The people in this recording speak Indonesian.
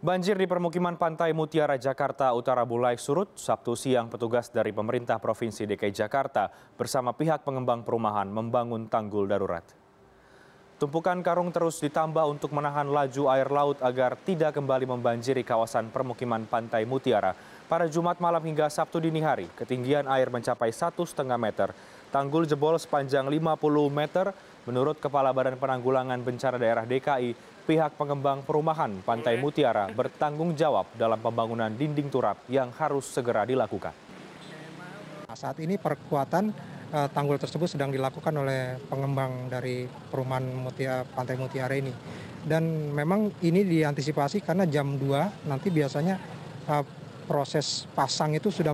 Banjir di permukiman pantai Mutiara Jakarta Utara Bulai surut Sabtu siang petugas dari pemerintah Provinsi DKI Jakarta bersama pihak pengembang perumahan membangun tanggul darurat. Tumpukan karung terus ditambah untuk menahan laju air laut agar tidak kembali membanjiri kawasan permukiman pantai Mutiara. Pada Jumat malam hingga Sabtu dini hari, ketinggian air mencapai 1,5 meter. Tanggul jebol sepanjang 50 meter Menurut Kepala Badan Penanggulangan Bencana Daerah DKI, pihak pengembang perumahan Pantai Mutiara bertanggung jawab dalam pembangunan dinding turap yang harus segera dilakukan. Nah, saat ini perkuatan eh, tanggul tersebut sedang dilakukan oleh pengembang dari perumahan Mutia, Pantai Mutiara ini. Dan memang ini diantisipasi karena jam 2 nanti biasanya eh, proses pasang itu sudah